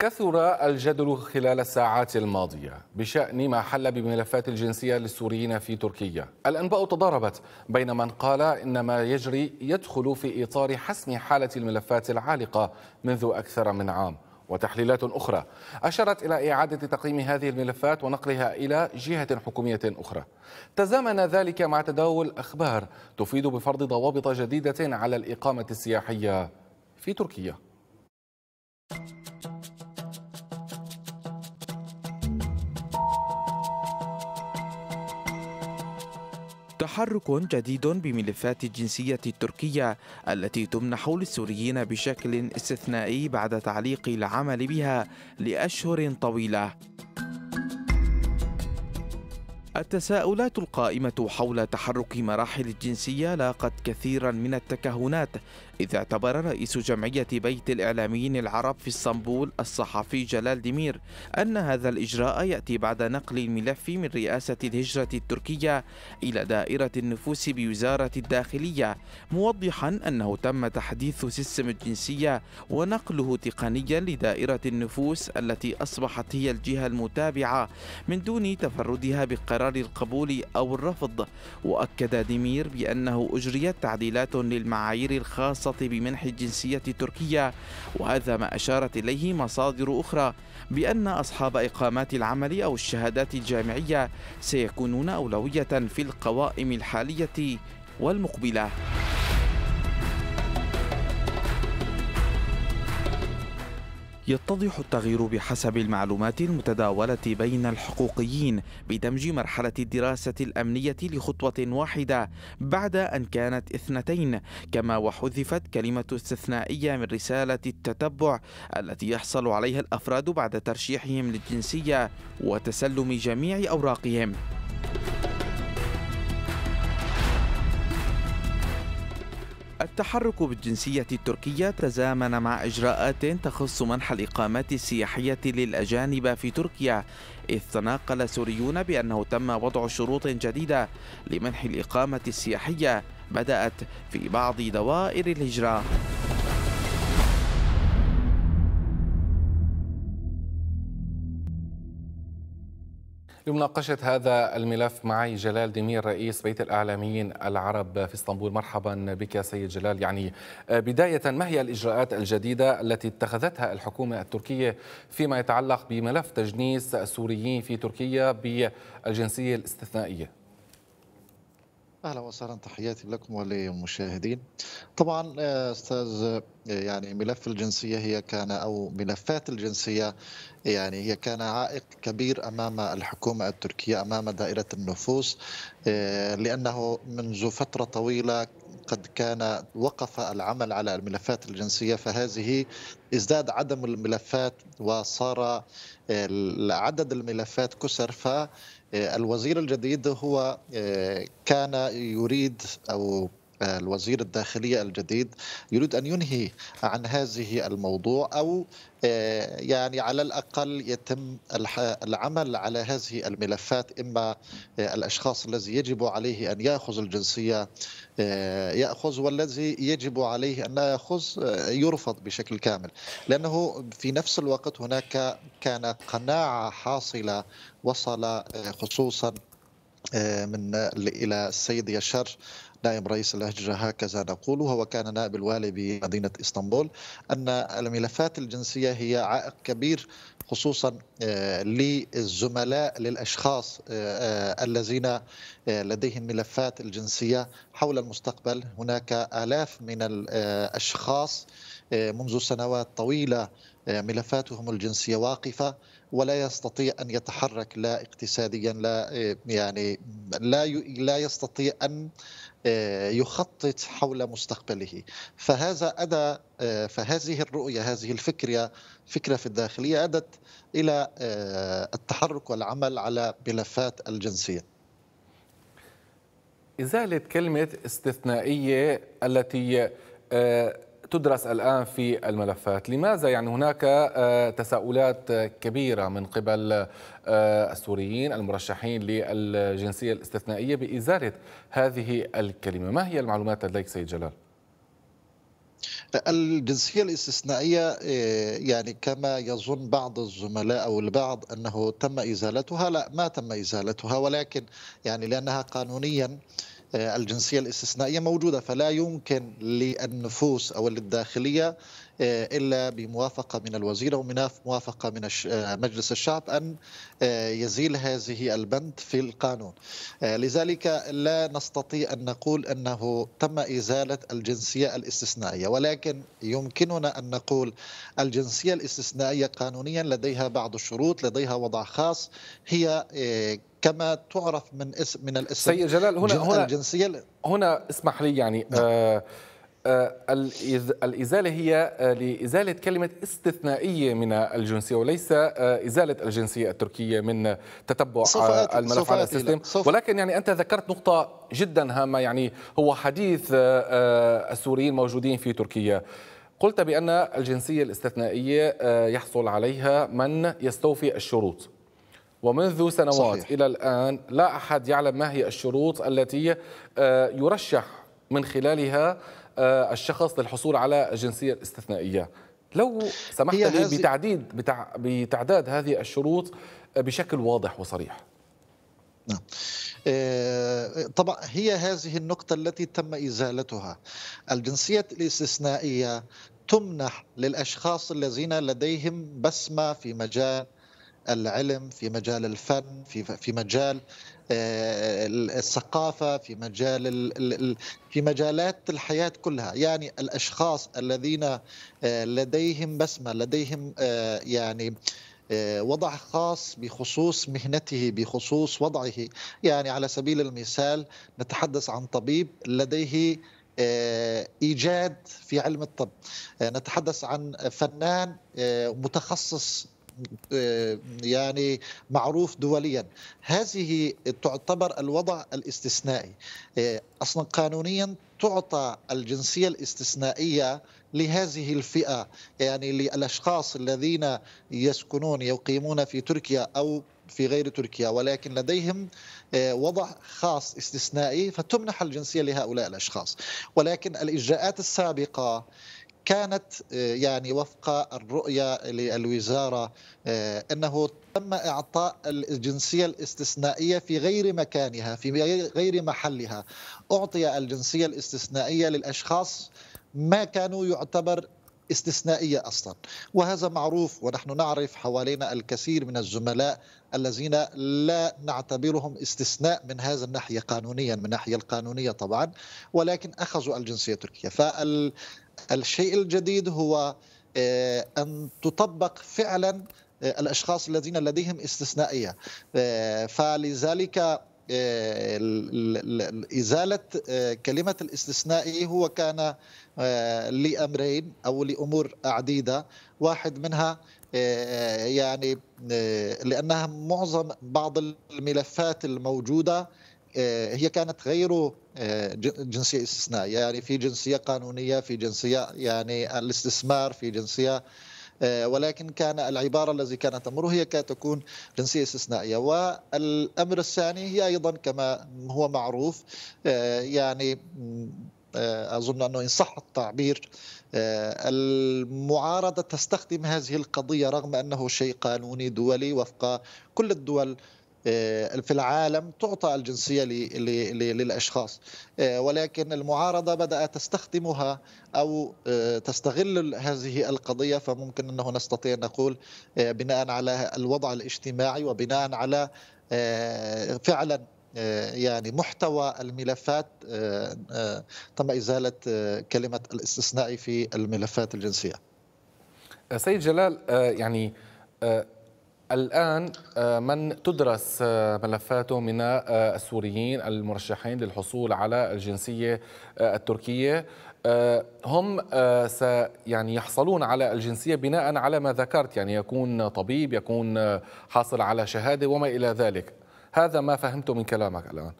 كثر الجدل خلال الساعات الماضية بشأن ما حل بملفات الجنسية للسوريين في تركيا الأنباء تضاربت بين من قال إن ما يجري يدخل في إطار حسم حالة الملفات العالقة منذ أكثر من عام وتحليلات أخرى أشارت إلى إعادة تقييم هذه الملفات ونقلها إلى جهة حكومية أخرى تزامن ذلك مع تداول أخبار تفيد بفرض ضوابط جديدة على الإقامة السياحية في تركيا تحرك جديد بملفات الجنسية التركية التي تمنح للسوريين بشكل استثنائي بعد تعليق العمل بها لأشهر طويلة التساؤلات القائمة حول تحرك مراحل الجنسية لاقت كثيرا من التكهنات إذ اعتبر رئيس جمعية بيت الإعلاميين العرب في اسطنبول الصحفي جلال دمير أن هذا الإجراء يأتي بعد نقل الملف من رئاسة الهجرة التركية إلى دائرة النفوس بوزارة الداخلية موضحا أنه تم تحديث سيستم الجنسية ونقله تقنيا لدائرة النفوس التي أصبحت هي الجهة المتابعة من دون تفردها بقرار قرار القبول أو الرفض وأكد ديمير بأنه أجريت تعديلات للمعايير الخاصة بمنح الجنسية التركية وهذا ما أشارت إليه مصادر أخرى بأن أصحاب إقامات العمل أو الشهادات الجامعية سيكونون أولوية في القوائم الحالية والمقبله يتضح التغيير بحسب المعلومات المتداولة بين الحقوقيين بدمج مرحلة الدراسة الأمنية لخطوة واحدة بعد أن كانت اثنتين كما وحذفت كلمة استثنائية من رسالة التتبع التي يحصل عليها الأفراد بعد ترشيحهم للجنسية وتسلم جميع أوراقهم التحرك بالجنسية التركية تزامن مع إجراءات تخص منح الإقامات السياحية للأجانب في تركيا إذ تناقل سوريون بأنه تم وضع شروط جديدة لمنح الإقامة السياحية بدأت في بعض دوائر الهجرة لمناقشة هذا الملف معي جلال دمير رئيس بيت الإعلاميين العرب في اسطنبول مرحبا بك سيد جلال يعني آه، بداية ما هي الإجراءات الجديدة التي اتخذتها الحكومة التركية فيما يتعلق بملف تجنيس السوريين في تركيا بالجنسية الاستثنائية اهلا وسهلا تحياتي لكم وللمشاهدين طبعا آه، استاذ آه، يعني ملف الجنسيه هي كان او ملفات الجنسيه يعني هي كان عائق كبير امام الحكومه التركيه امام دائره النفوس آه، لانه منذ فتره طويله قد كان وقف العمل على الملفات الجنسيه فهذه ازداد عدم الملفات وصار عدد الملفات كسر ف آه، الوزير الجديد هو آه، كان يريد او الوزير الداخلية الجديد يريد أن ينهي عن هذه الموضوع أو آه، يعني على الأقل يتم العمل على هذه الملفات إما آه، الأشخاص الذي يجب عليه أن يأخذ الجنسية آه، يأخذ والذي يجب عليه أن لا يأخذ يرفض بشكل كامل لأنه في نفس الوقت هناك كان قناعة حاصلة وصل خصوصا من الى السيد يشر نائب رئيس اللجنة هكذا نقول وهو كان نائب الوالي بمدينة إسطنبول أن الملفات الجنسية هي عائق كبير خصوصا آه، للزملاء للاشخاص آه، آه، الذين لديهم ملفات الجنسيه حول المستقبل هناك الاف من الاشخاص منذ سنوات طويله ملفاتهم الجنسيه واقفه ولا يستطيع ان يتحرك لا اقتصاديا لا آه، يعني لا لا يستطيع ان آه، يخطط حول مستقبله فهذا أدى آه، فهذه الرؤية هذه الفكرة فكرة في الداخلية أدت إلى التحرك والعمل على ملفات الجنسية إزالة كلمة استثنائية التي تدرس الآن في الملفات لماذا يعني هناك آه، تساؤلات كبيرة من قبل آه، السوريين المرشحين للجنسية الاستثنائية بإزالة هذه الكلمة ما هي المعلومات لديك سيد جلال؟ الجنسية الاستثنائية آه، يعني كما يظن بعض الزملاء أو البعض أنه تم إزالتها لا ما تم إزالتها ولكن يعني لأنها قانونيا آه، الجنسية الاستثنائية موجودة فلا يمكن للنفوس أو للداخلية آه، الا بموافقه من الوزير ومن موافقه من آه، مجلس الشعب ان آه، يزيل هذه البند في القانون لذلك لا نستطيع ان نقول انه تم ازاله الجنسيه الاستثنائيه ولكن يمكننا ان نقول الجنسيه الاستثنائيه قانونيا لديها بعض الشروط لديها وضع خاص هي كما تعرف من اسم من الاسم سيد جلال هنا هنا الجنسيه هنا اسمح لي يعني نعم. آه آه، الإزالة هي آه، لإزالة كلمة استثنائية من الجنسية وليس آه، إزالة الجنسية التركية من تتبع الملف على السيستم ولكن يعني أنت ذكرت نقطة جدا هامة يعني هو حديث السوريين موجودين في تركيا قلت بأن الجنسية الاستثنائية يحصل عليها من يستوفي الشروط ومنذ سنوات صحيح. إلى الآن لا أحد يعلم ما هي الشروط التي يرشح من خلالها آه، الشخص للحصول على الجنسية الاستثنائية لو سمحت لي بتعديد بتع... بتعداد هذه الشروط آه، بشكل واضح وصريح نعم آه، طبعا هي هذه النقطة التي تم إزالتها الجنسية الاستثنائية تمنح للأشخاص الذين لديهم بسمة في مجال العلم في مجال الفن في في مجال آه، الثقافه في مجال في مجالات الحياه كلها يعني الاشخاص الذين آه، لديهم بسمه لديهم آه، يعني وضع خاص بخصوص مهنته بخصوص وضعه يعني على سبيل المثال نتحدث عن طبيب لديه ايجاد في علم الطب نتحدث عن فنان متخصص آه، يعني معروف دوليا هذه تعتبر الوضع الاستثنائي آه، اصلا قانونيا تعطى الجنسيه الاستثنائيه لهذه الفئه يعني للاشخاص الذين يسكنون يقيمون في تركيا او في غير تركيا ولكن لديهم آه، وضع خاص استثنائي فتمنح الجنسيه لهؤلاء الاشخاص ولكن الاجراءات السابقه كانت آه، يعني وفق الرؤية للوزارة آه، أنه تم إعطاء الجنسية الاستثنائية في غير مكانها في غير محلها أعطي الجنسية الاستثنائية للأشخاص ما كانوا يعتبر استثنائية أصلا وهذا معروف ونحن نعرف حوالينا الكثير من الزملاء الذين لا نعتبرهم استثناء من هذا الناحية قانونيا من الناحية القانونية طبعا ولكن أخذوا الجنسية التركية الشيء الجديد هو آه، أن تطبق فعلا آه، الأشخاص الذين لديهم استثنائية آه، فلذلك إزالة كلمة الاستثنائي هو كان لأمرين أو لأمور عديدة واحد منها يعني لأنها معظم بعض الملفات الموجودة آه، هي كانت غير آه، جنسية استثنائية يعني في جنسية قانونية في جنسية يعني الاستثمار في جنسية آه، ولكن كان العبارة التي كانت تمر هي كانت تكون جنسية استثنائية والأمر الثاني هي أيضا كما هو معروف يعني أظن أنه إن صح التعبير المعارضة تستخدم هذه القضية رغم أنه شيء قانوني دولي وفق كل الدول آه، في العالم تعطى الجنسية للأشخاص آه، ولكن المعارضة بدأت تستخدمها أو آه، تستغل هذه القضية فممكن أنه نستطيع نقول بناء على الوضع الاجتماعي وبناء على فعلا يعني محتوى الملفات تم إزالة كلمة الاستثناء في الملفات الجنسية سيد جلال يعني الآن آه، من تدرس آه، ملفاته من آه، السوريين المرشحين للحصول على الجنسية التركية هم يعني يحصلون على الجنسيه بناء على ما ذكرت يعني يكون طبيب يكون حاصل على شهاده وما الى ذلك هذا ما فهمته من كلامك الان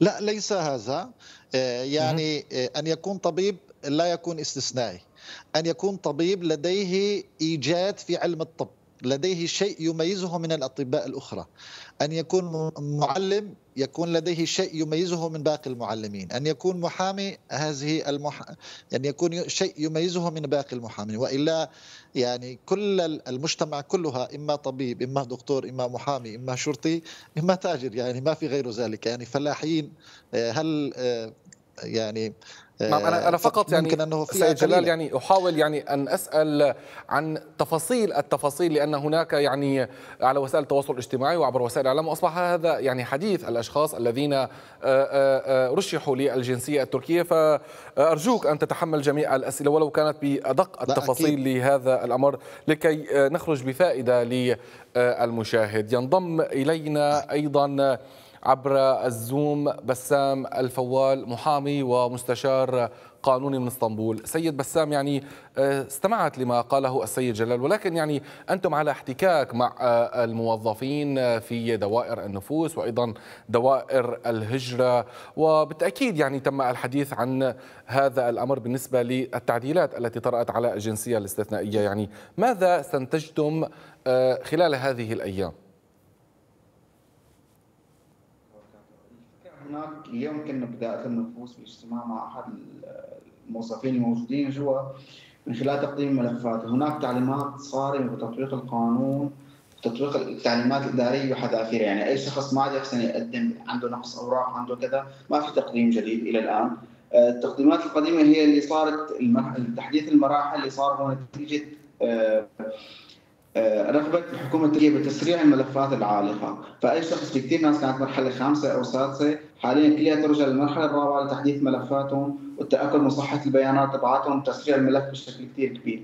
لا ليس هذا يعني ان يكون طبيب لا يكون استثنائي ان يكون طبيب لديه ايجاد في علم الطب لديه شيء يميزه من الاطباء الاخرى ان يكون معلم يكون لديه شيء يميزه من باقي المعلمين ان يكون محامي هذه المح... ان يكون شيء يميزه من باقي المحامين والا يعني كل المجتمع كلها اما طبيب اما دكتور اما محامي اما شرطي اما تاجر يعني ما في غير ذلك يعني فلاحين آه، هل آه، يعني نعم انا انا آه، فقط يعني أنه سيد جلال يعني احاول يعني ان اسال عن تفاصيل التفاصيل لان هناك يعني على وسائل التواصل الاجتماعي وعبر وسائل الاعلام اصبح هذا يعني حديث الاشخاص الذين آه، آه، رشحوا للجنسيه التركيه فارجوك ان تتحمل جميع الاسئله ولو كانت بادق التفاصيل لهذا الامر لكي نخرج بفائده للمشاهد ينضم الينا ايضا عبر الزوم بسام الفوال محامي ومستشار قانوني من اسطنبول سيد بسام يعني آه، استمعت لما قاله السيد جلال ولكن يعني أنتم على احتكاك مع آه، الموظفين في دوائر النفوس وأيضا دوائر الهجرة وبالتأكيد يعني تم الحديث عن هذا الأمر بالنسبة للتعديلات التي طرأت على الجنسية الاستثنائية يعني ماذا استنتجتم آه، خلال هذه الأيام؟ هناك اليوم كنا بدايه النفوس باجتماع مع احد الموظفين الموجودين جوا من خلال تقديم ملفات هناك تعليمات صارمه بتطبيق القانون تطبيق التعليمات الاداريه وحذافيرها يعني اي شخص ما عاد يحسن يقدم عنده نقص اوراق عنده كذا ما في تقديم جديد الى الان آه، التقديمات القديمه هي اللي صارت تحديث المراحل اللي صار هو نتيجه آه، آه، رغبة الحكومة التركية بتسريع الملفات العالقة، فأي شخص في كثير ناس كانت مرحلة خامسة أو سادسة حاليا كلها ترجع للمرحله الرابعه لتحديث ملفاتهم والتاكد من صحه البيانات تبعاتهم وتسريع الملف بشكل كثير كبير.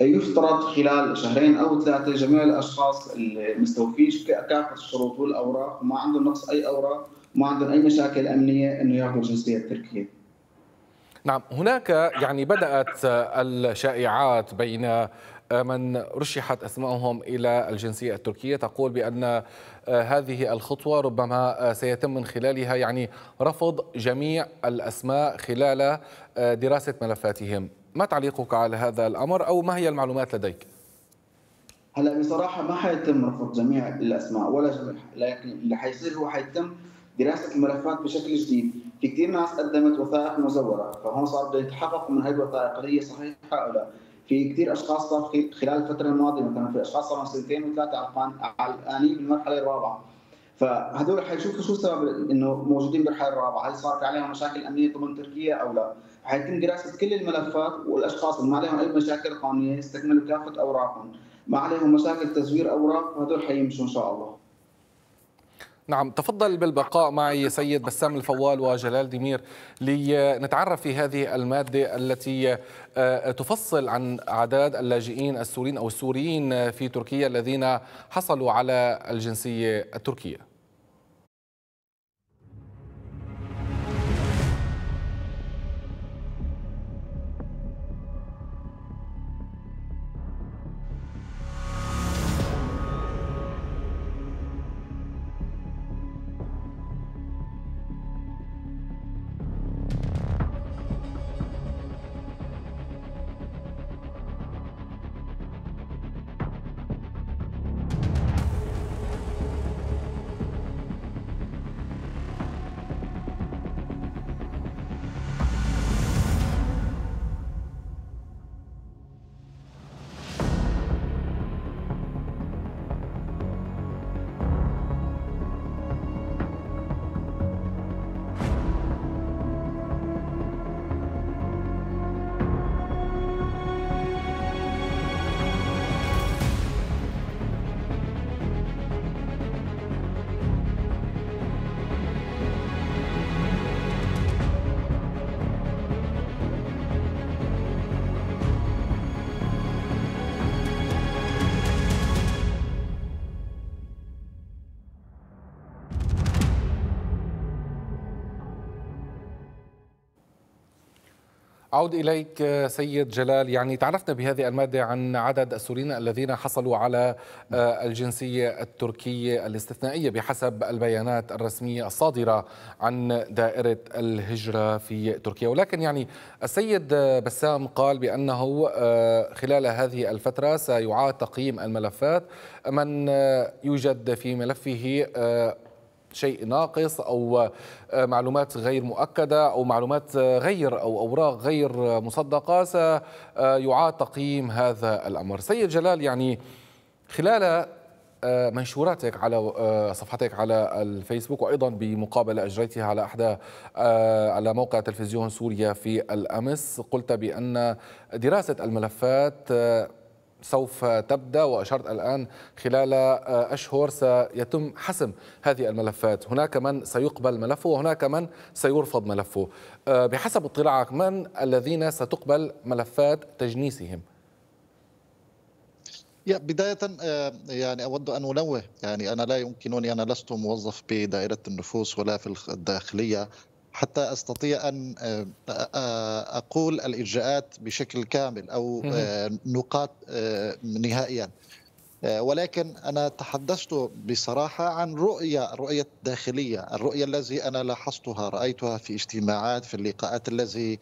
يفترض خلال شهرين او ثلاثه جميع الاشخاص المستوفين كافه الشروط والاوراق وما عندهم نقص اي اوراق وما عندهم اي مشاكل امنيه انه ياخذوا الجنسيه التركيه. نعم هناك يعني بدات الشائعات بين من رشحت اسمائهم الى الجنسيه التركيه تقول بان هذه الخطوة ربما آه، سيتم من خلالها يعني رفض جميع الأسماء خلال آه، دراسة ملفاتهم ما تعليقك على هذا الأمر أو ما هي المعلومات لديك؟ هلا بصراحه ما حيتم رفض جميع الاسماء ولا جميع لكن اللي حيصير هو حيتم دراسه الملفات بشكل جديد في كثير ناس قدمت وثائق مزوره فهون صار بده يتحقق من هي الوثائق هل هي صحيحه او لا في كثير اشخاص صار خلال الفتره الماضيه مثلا في اشخاص صاروا سنتين وثلاثه عالقانين بالمرحله الرابعه فهذول حيشوفوا شو السبب انه موجودين بالمرحله الرابعه، هل صارت عليهم مشاكل امنيه ضمن تركيا او لا؟ حيتم دراسه كل الملفات والاشخاص اللي ما عليهم اي مشاكل قانونيه يستكملوا كافه اوراقهم، ما عليهم مشاكل تزوير اوراق هذول حيمشوا ان شاء الله. نعم تفضل بالبقاء معي سيد بسام الفوال وجلال دمير لنتعرف في هذه المادة التي آه، تفصل عن أعداد اللاجئين السوريين أو السوريين في تركيا الذين حصلوا على الجنسية التركية أعود إليك سيد جلال يعني تعرفنا بهذه المادة عن عدد السوريين الذين حصلوا على آه، الجنسية التركية الاستثنائية بحسب البيانات الرسمية الصادرة عن دائرة الهجرة في تركيا ولكن يعني السيد بسام قال بأنه آه، خلال هذه الفترة سيعاد تقييم الملفات من آه، يوجد في ملفه شيء ناقص او آه، معلومات غير مؤكده او معلومات آه، غير او اوراق غير مصدقه سيعاد آه، تقييم هذا الامر. سيد جلال يعني خلال منشوراتك على صفحتك على الفيسبوك وايضا بمقابله اجريتها على احدى على موقع تلفزيون سوريا في الامس قلت بان دراسه الملفات سوف تبدا واشرت الان خلال آه، اشهر سيتم حسم هذه الملفات، هناك من سيقبل ملفه وهناك من سيرفض ملفه. آه، بحسب اطلاعك من الذين ستقبل ملفات تجنيسهم؟ يا بداية آه، يعني أود أن أنوه يعني أنا لا يمكنني أنا لست موظف بدائرة النفوس ولا في الداخلية حتى استطيع ان آه، اقول الاجراءات بشكل كامل او آه، نقاط آه، نهائيا ولكن انا تحدثت بصراحه عن رؤيه الرؤيه الداخليه الرؤيه التي انا لاحظتها رايتها في اجتماعات في اللقاءات الذي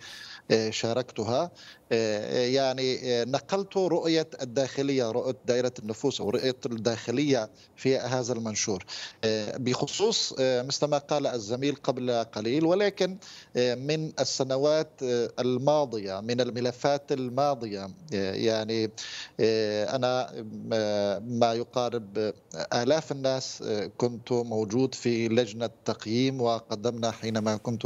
آه، شاركتها آه، آه، يعني نقلت رؤية الداخلية رؤية دائرة النفوس أو رؤية الداخلية في هذا المنشور بخصوص مثل ما قال الزميل قبل قليل ولكن من السنوات الماضية من الملفات الماضية يعني أنا ما يقارب آلاف الناس كنت موجود في لجنة تقييم وقدمنا حينما كنت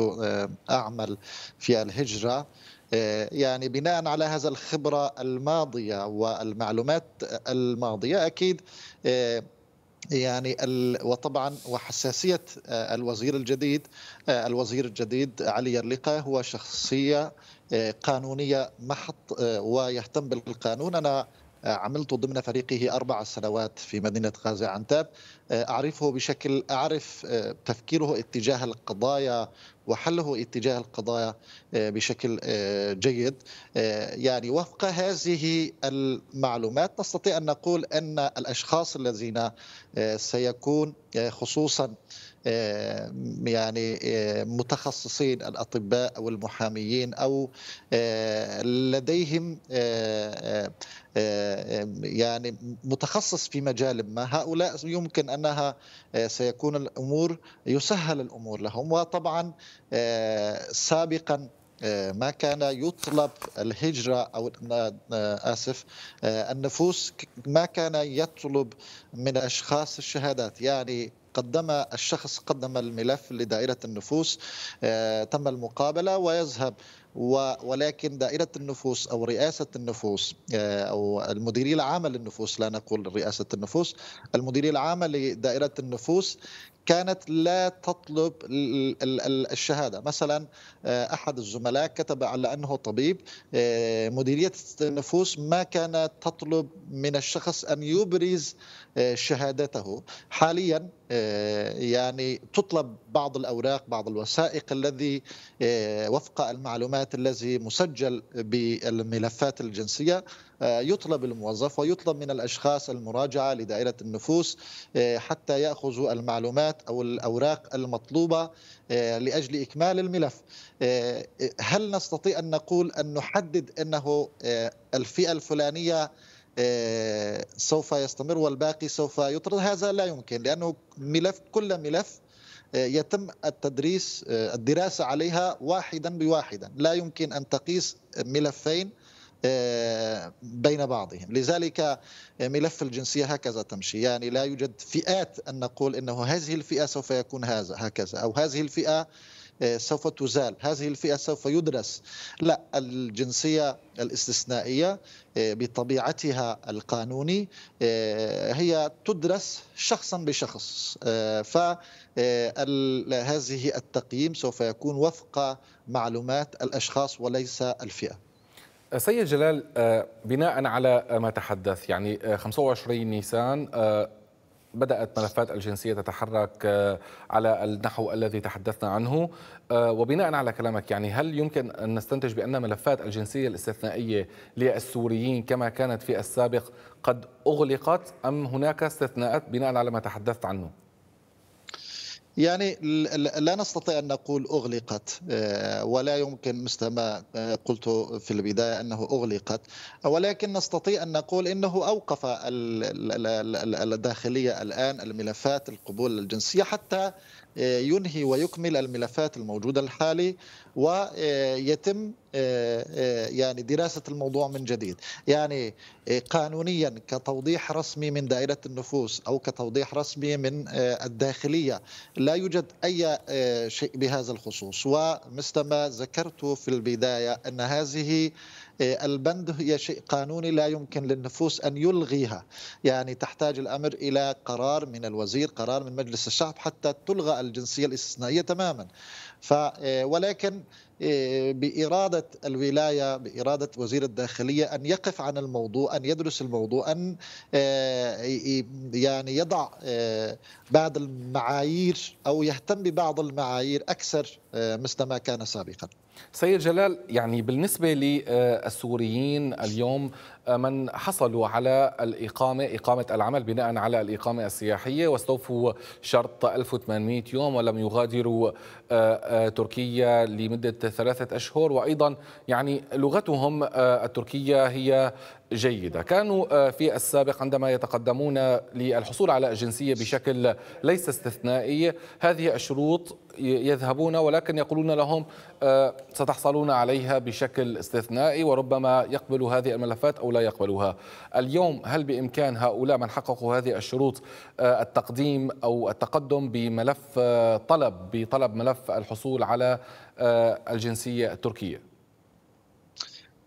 أعمل في الهجرة آه، يعني بناء على هذا الخبرة الماضية والمعلومات الماضية أكيد آه، يعني وطبعا وحساسية آه، الوزير الجديد الوزير الجديد علي يرلقة هو شخصية قانونية محط ويهتم بالقانون أنا عملت ضمن فريقه أربع سنوات في مدينة غازي عنتاب أعرفه بشكل أعرف تفكيره اتجاه القضايا وحله اتجاه القضايا آه، بشكل آه، جيد آه، يعني وفق هذه المعلومات نستطيع أن نقول أن الأشخاص الذين سيكون خصوصا يعني متخصصين الاطباء او المحاميين او لديهم يعني متخصص في مجال ما هؤلاء يمكن انها سيكون الامور يسهل الامور لهم وطبعا آه، سابقا آه، ما كان يطلب الهجرة أو آه، آسف النفوس ما كان يطلب من أشخاص الشهادات يعني قدم الشخص قدم الملف لدائرة النفوس تم المقابلة ويذهب ولكن دائرة النفوس أو رئاسة النفوس أو المديرية العامة للنفوس لا نقول رئاسة النفوس المديرية العامة لدائرة النفوس كانت لا تطلب الشهادة مثلا آه، أحد الزملاء كتب على أنه طبيب آه، مديرية النفوس ما كانت تطلب من الشخص أن يبرز آه، شهادته حاليا آه، يعني تطلب بعض الاوراق بعض الوثائق الذي آه، وفق المعلومات الذي مسجل بالملفات الجنسيه آه، يطلب الموظف ويطلب من الاشخاص المراجعه لدائره النفوس حتى ياخذوا المعلومات او الاوراق المطلوبه لاجل اكمال الملف. هل نستطيع ان نقول ان نحدد انه الفئه الفلانيه آه، سوف يستمر والباقي سوف يطرد هذا لا يمكن لانه ملف كل ملف آه، يتم التدريس آه، الدراسه عليها واحدا بواحدا لا يمكن ان تقيس ملفين بين بعضهم لذلك ملف الجنسية هكذا تمشي يعني لا يوجد فئات أن نقول أنه هذه الفئة سوف يكون هذا هكذا أو هذه الفئة آه، سوف تزال هذه الفئة سوف يدرس لا الجنسية الاستثنائية آه، بطبيعتها القانوني آه، هي تدرس شخصا بشخص فهذه التقييم سوف يكون وفق معلومات الأشخاص وليس الفئة سيد جلال بناء على ما تحدث يعني 25 نيسان بدأت ملفات الجنسية تتحرك آه، على النحو الذي تحدثنا عنه آه، وبناء على كلامك يعني هل يمكن أن نستنتج بأن ملفات الجنسية الاستثنائية للسوريين كما كانت في السابق قد أغلقت أم هناك استثناءات بناء على ما تحدثت عنه؟ يعني لا نستطيع أن نقول أغلقت آه، ولا يمكن مثل ما آه، قلت في البداية أنه أغلقت ولكن نستطيع أن نقول أنه أوقف الداخلية الآن الملفات القبول الجنسية حتى آه، ينهي ويكمل الملفات الموجودة الحالي ويتم آه، آه، يعني دراسة الموضوع من جديد يعني قانونيا كتوضيح رسمي من دائرة النفوس أو كتوضيح رسمي من الداخلية لا يوجد أي شيء بهذا الخصوص ومثل ما ذكرت في البداية أن هذه إيه، البند هي شيء قانوني لا يمكن للنفوس أن يلغيها يعني تحتاج الأمر إلى قرار من الوزير قرار من مجلس الشعب حتى تلغى الجنسية الاستثنائية تماما ف إيه، ولكن إيه، بإرادة الولاية بإرادة وزير الداخلية أن يقف عن الموضوع أن يدرس الموضوع أن يعني يضع بعض المعايير أو يهتم ببعض المعايير أكثر مثل ما كان سابقا سيد جلال يعني بالنسبة للسوريين اليوم آه، من حصلوا على الإقامة إقامة العمل بناء على الإقامة السياحية واستوفوا شرط 1800 يوم ولم يغادروا آه، آه، تركيا لمدة ثلاثة أشهر وأيضا يعني لغتهم التركية هي جيدة كانوا آه، في السابق عندما يتقدمون للحصول على الجنسية بشكل ليس استثنائي هذه الشروط يذهبون ولكن يقولون لهم آه، ستحصلون عليها بشكل استثنائي وربما يقبلوا هذه الملفات أو لا يقبلوها اليوم هل بإمكان هؤلاء من حققوا هذه الشروط آه، التقديم أو التقدم بملف طلب بطلب ملف الحصول على الجنسية التركية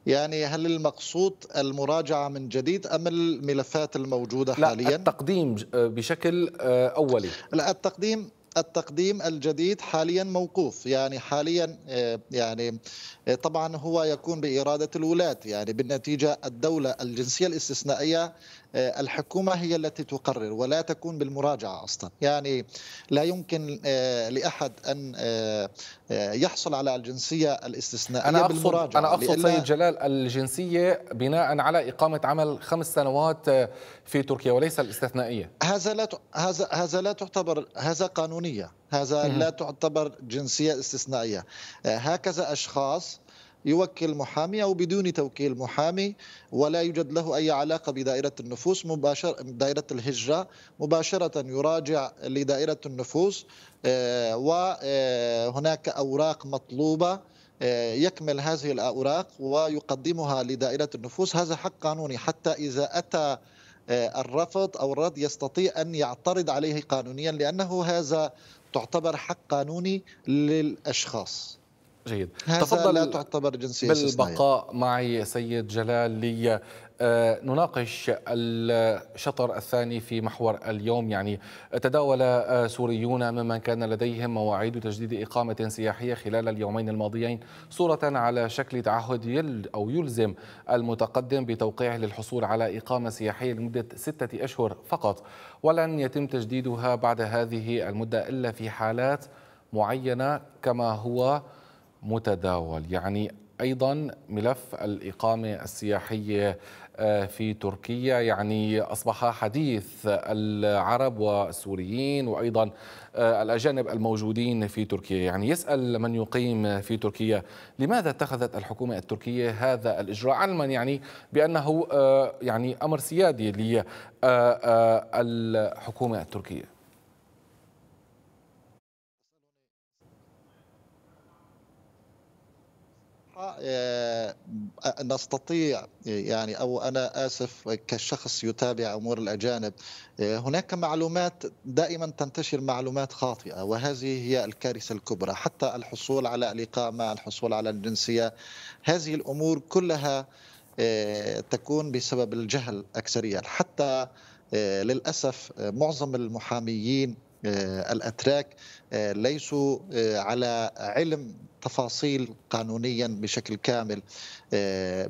يعني هل المقصود المراجعة من جديد أم الملفات الموجودة لا حاليا؟ التقديم آه، بشكل آه، أولي لا التقديم التقديم الجديد حاليا موقوف يعني حاليا آه، يعني طبعا هو يكون بإرادة الولاة يعني بالنتيجة الدولة الجنسية الاستثنائية آه، الحكومة هي التي تقرر ولا تكون بالمراجعة أصلا يعني لا يمكن آه، لأحد أن آه، يحصل على الجنسية الاستثنائية أنا أقصد بالمراجعة أنا أقصد سيد جلال الجنسية بناء على إقامة عمل خمس سنوات في تركيا وليس الاستثنائية هذا لا هذا هذا لا تعتبر هذا قانونية هذا لا تعتبر جنسية استثنائية هكذا أشخاص يوكل محامي او بدون توكيل محامي ولا يوجد له اي علاقه بدائره النفوس مباشره دائره الهجره مباشره يراجع لدائره النفوس آه، وهناك آه، اوراق مطلوبه آه، يكمل هذه الاوراق ويقدمها لدائره النفوس هذا حق قانوني حتى اذا اتى الرفض او الرد يستطيع ان يعترض عليه قانونيا لانه هذا تعتبر حق قانوني للاشخاص جيد تفضل لا تعتبر جنسية بالبقاء معي سيد جلال لي آه، نناقش الشطر الثاني في محور اليوم يعني تداول آه، سوريون ممن كان لديهم مواعيد تجديد إقامة سياحية خلال اليومين الماضيين صورة على شكل تعهد يل أو يلزم المتقدم بتوقيعه للحصول على إقامة سياحية لمدة ستة أشهر فقط ولن يتم تجديدها بعد هذه المدة إلا في حالات معينة كما هو متداول يعني ايضا ملف الاقامه السياحيه آه، في تركيا يعني اصبح حديث العرب والسوريين وايضا آه، الاجانب الموجودين في تركيا يعني يسال من يقيم في تركيا لماذا اتخذت الحكومه التركيه هذا الاجراء علما يعني بانه آه، يعني امر سيادي للحكومه التركيه آه، نستطيع يعني او انا اسف كشخص يتابع امور الاجانب آه، هناك معلومات دائما تنتشر معلومات خاطئه وهذه هي الكارثه الكبرى حتى الحصول على الاقامه الحصول على الجنسيه هذه الامور كلها آه، تكون بسبب الجهل اكثريا حتى للاسف معظم المحاميين آه، الاتراك آه، ليسوا آه، على علم تفاصيل قانونيا بشكل كامل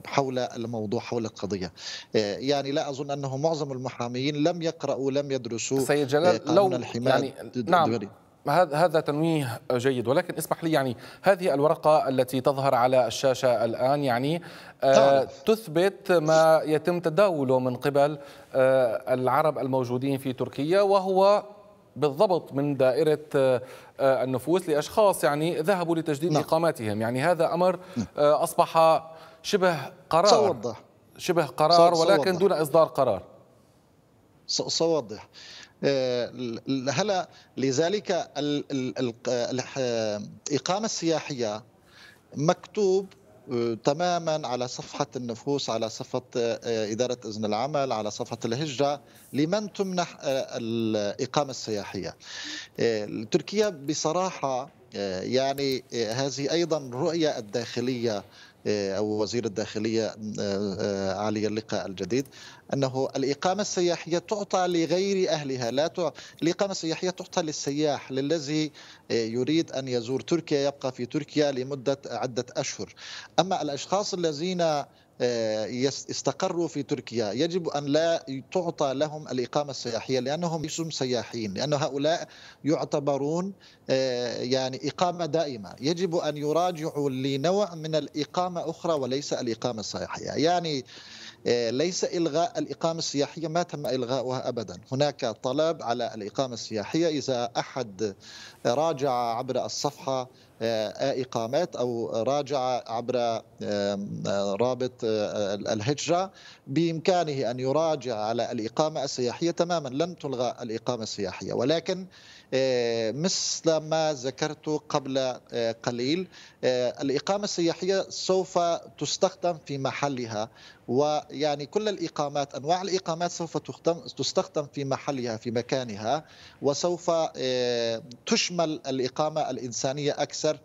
حول الموضوع حول القضيه يعني لا اظن انه معظم المحاميين لم يقراوا لم يدرسوا سيد جلال قانون لو الحمايه يعني نعم هذا تنويه جيد ولكن اسمح لي يعني هذه الورقة التي تظهر على الشاشة الآن يعني نعم. تثبت ما يتم تداوله من قبل العرب الموجودين في تركيا وهو بالضبط من دائرة آه، آه، النفوس لأشخاص يعني ذهبوا لتجديد نعم. إقامتهم يعني هذا أمر نعم. آه، أصبح شبه قرار سوضح. شبه قرار ولكن دون إصدار قرار سوضح هلا لذلك الإقامة السياحية مكتوب آه، تماما على صفحة النفوس على صفحة آه، آه، إدارة إذن العمل على صفحة الهجرة لمن تمنح الإقامة السياحية تركيا بصراحة يعني هذه أيضا رؤية الداخلية أو وزير الداخلية علي اللقاء الجديد انه الاقامه السياحيه تعطى لغير اهلها لا تع... الاقامه السياحيه تعطى للسياح للذي آه، يريد ان يزور تركيا يبقى في تركيا لمده عده اشهر اما الاشخاص الذين آه، استقروا في تركيا يجب أن لا تعطى لهم الإقامة السياحية لأنهم ليسوا سياحين لأن هؤلاء يعتبرون آه، يعني إقامة دائمة يجب أن يراجعوا لنوع من الإقامة أخرى وليس الإقامة السياحية يعني آه، ليس إلغاء الإقامة السياحية ما تم إلغاؤها أبدا هناك طلب على الإقامة السياحية إذا أحد راجع عبر الصفحة آه، آه، إقامات أو راجع عبر رابط الهجرة بإمكانه أن يراجع على الإقامة السياحية تماما لن تلغى الإقامة السياحية ولكن آه، مثل ما ذكرت قبل آه، قليل آه، الإقامة السياحية سوف تستخدم في محلها ويعني كل الإقامات أنواع الإقامات سوف تستخدم في محلها في مكانها وسوف تشمل الإقامة الإنسانية أكثر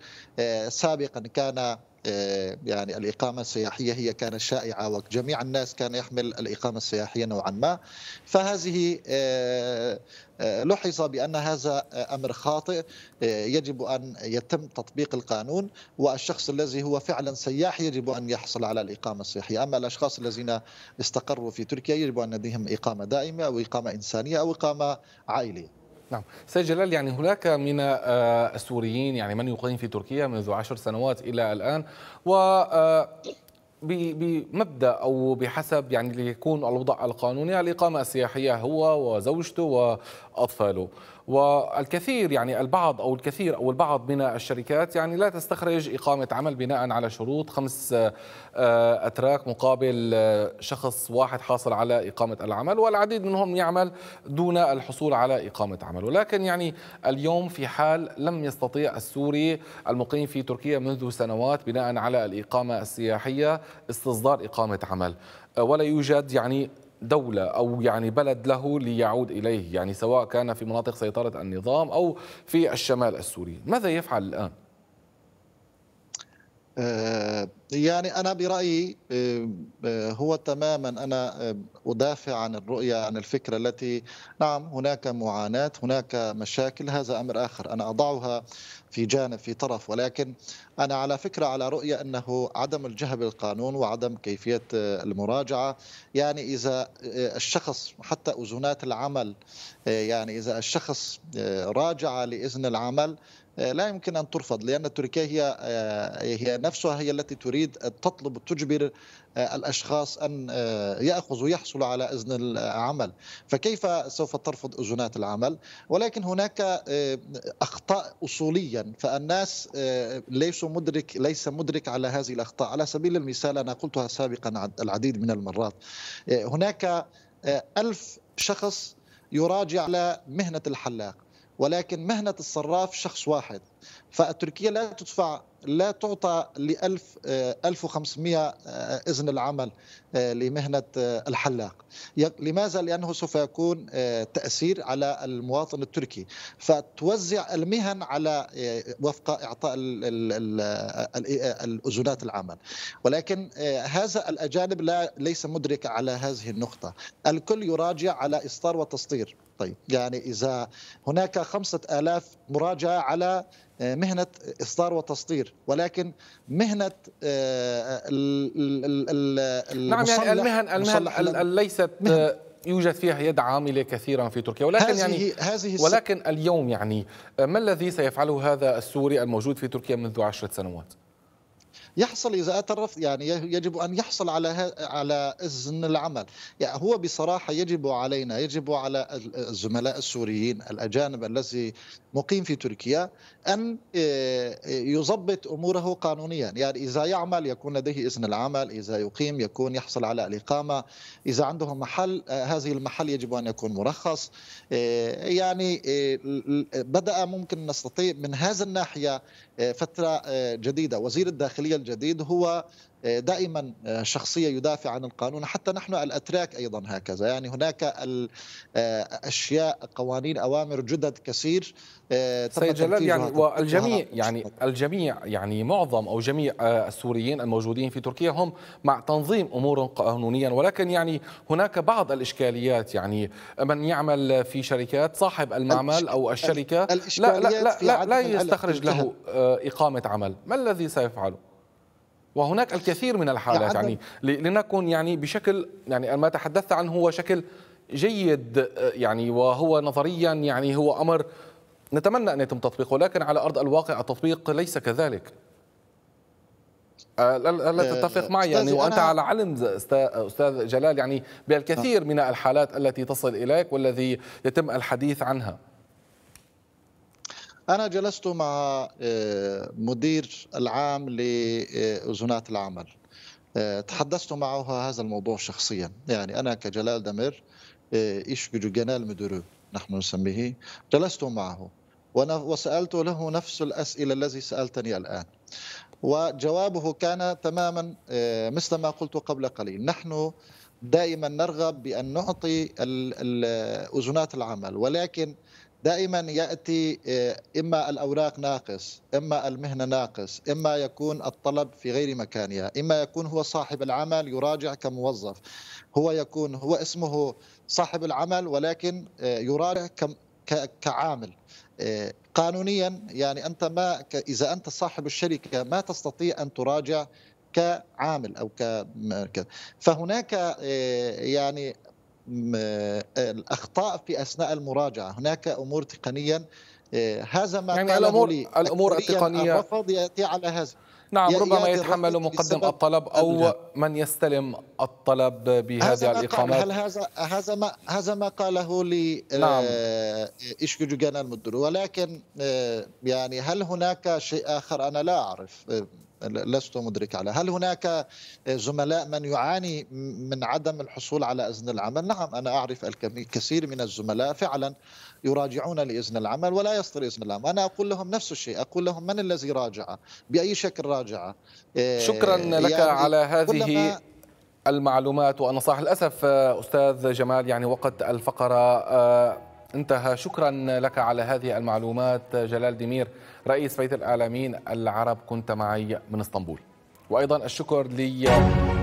سابقا كان آه، يعني الإقامة السياحية هي كانت شائعة وجميع الناس كان يحمل الإقامة السياحية نوعا ما فهذه آه، آه، لحظ بأن هذا أمر خاطئ يجب أن يتم تطبيق القانون والشخص الذي هو فعلا سياح يجب أن يحصل على الإقامة السياحية أما الأشخاص الذين استقروا في تركيا يجب أن لديهم إقامة دائمة أو إقامة إنسانية أو إقامة عائلية نعم سيد جلال يعني هناك من آه، السوريين يعني من يقيم في تركيا منذ عشر سنوات إلى الآن و آه، بمبدا او بحسب يعني ليكون الوضع القانوني الاقامه السياحيه هو وزوجته أطفاله والكثير يعني البعض أو الكثير أو البعض من الشركات يعني لا تستخرج إقامة عمل بناء على شروط خمس آه، أتراك مقابل آه، شخص واحد حاصل على إقامة العمل والعديد منهم يعمل دون الحصول على إقامة عمل ولكن يعني اليوم في حال لم يستطيع السوري المقيم في تركيا منذ سنوات بناء على الإقامة السياحية استصدار إقامة عمل آه، ولا يوجد يعني دولة أو يعني بلد له ليعود إليه يعني سواء كان في مناطق سيطرة النظام أو في الشمال السوري ماذا يفعل الآن؟ آه، يعني أنا برأيي آه، آه، هو تماما أنا آه، أدافع عن الرؤية عن الفكرة التي نعم هناك معاناة هناك مشاكل هذا أمر آخر أنا أضعها في جانب في طرف ولكن أنا على فكرة على رؤية أنه عدم الجهة بالقانون وعدم كيفية المراجعة يعني إذا الشخص حتى أذونات العمل يعني إذا الشخص راجع لإذن العمل آه، لا يمكن ان ترفض لان تركيا هي آه، هي نفسها هي التي تريد آه، تطلب تجبر الاشخاص ان ياخذوا يحصلوا على اذن العمل فكيف سوف ترفض اذنات العمل ولكن هناك اخطاء اصوليا فالناس ليس مدرك ليس مدرك على هذه الاخطاء على سبيل المثال انا قلتها سابقا العديد من المرات هناك ألف شخص يراجع على مهنة الحلاق ولكن مهنة الصراف شخص واحد فتركيا لا تدفع لا تعطى ل 1000 1500 آه، آه، اذن العمل آه، لمهنه الحلاق لماذا لانه سوف يكون تاثير على المواطن التركي فتوزع المهن على وفق اعطاء الاذونات العمل ولكن هذا الاجانب لا ليس مدرك على هذه النقطه الكل يراجع على اصدار وتصدير طيب يعني إذا هناك خمسة آلاف مراجعة على آه، مهنة إصدار وتصدير ولكن مهنة آه، نعم يعني المهن المهن ليست آه، يوجد فيها يد عامله كثيرا في تركيا ولكن هذه يعني هذه ولكن اليوم يعني ما الذي سيفعله هذا السوري الموجود في تركيا منذ عشرة سنوات؟ يحصل اذا اترف يعني يجب ان يحصل على على اذن العمل يعني هو بصراحه يجب علينا يجب على الزملاء السوريين الاجانب الذي مقيم في تركيا أن آه، آه، يضبط أموره قانونيا يعني إذا يعمل يكون لديه إذن العمل إذا يقيم يكون يحصل على الإقامة إذا عنده محل آه، هذه المحل يجب أن يكون مرخص يعني بدأ ممكن نستطيع من هذا الناحية فترة جديدة وزير الداخلية الجديد هو دائما آه، شخصيه يدافع عن القانون حتى نحن الاتراك ايضا هكذا يعني هناك آه، اشياء قوانين اوامر جدد كثير آه، سيد جلال يعني والجميع يعني الجميع يعني معظم او جميع السوريين الموجودين في تركيا هم مع تنظيم امورهم قانونيا ولكن يعني هناك بعض الاشكاليات يعني من يعمل في شركات صاحب المعمل او الشركه لا لا لا لا, لا يستخرج له اقامه عمل ما الذي سيفعله وهناك الكثير من الحالات يعني لنكن يعني بشكل يعني ما تحدثت عنه هو شكل جيد آه، يعني وهو نظريا يعني هو امر نتمنى ان يتم تطبيقه لكن على ارض الواقع التطبيق ليس كذلك آه، لا آه، تتفق معي يعني وانت على علم استاذ جلال يعني بالكثير من الحالات التي تصل اليك والذي يتم الحديث عنها أنا جلست مع آه، مدير العام لأذنات العمل آه، تحدثت معه هذا الموضوع شخصيا يعني أنا كجلال دمر آه، إيش جنال مدرو نحن نسميه جلست معه وسألت له نفس الأسئلة الذي سألتني الآن وجوابه كان تماما مثل ما قلت قبل قليل نحن دائما نرغب بأن نعطي أذنات العمل ولكن دائما ياتي آه، اما الاوراق ناقص، اما المهنه ناقص، اما يكون الطلب في غير مكانها، اما يكون هو صاحب العمل يراجع كموظف، هو يكون هو اسمه صاحب العمل ولكن آه، يراجع كعامل. آه، قانونيا يعني انت ما اذا انت صاحب الشركه ما تستطيع ان تراجع كعامل او ك فهناك يعني آه، الاخطاء في اثناء المراجعه هناك امور تقنيا آه، هذا ما يعني الامور لي الامور التقنيه الرفض ياتي على هذا نعم ربما يتحمل مقدم الطلب او من يستلم الطلب بهذه الاقامات هل هذا هذا ما هذا ما قاله لي آه، نعم. اشكي المدير ولكن يعني هل هناك شيء اخر انا لا اعرف لست مدرك على هل هناك آه، زملاء من يعاني من عدم الحصول على إذن العمل نعم أنا أعرف الكثير من الزملاء فعلا يراجعون لإذن العمل ولا يصدر إذن العمل أنا أقول لهم نفس الشيء أقول لهم من الذي راجع بأي شكل راجع آه، شكرا لك يعني على هذه المعلومات وأنا للاسف آه، أستاذ جمال يعني وقت الفقرة انتهى شكرا لك على هذه المعلومات جلال دمير رئيس بيت الإعلاميين العرب كنت معي من اسطنبول وأيضا الشكر لي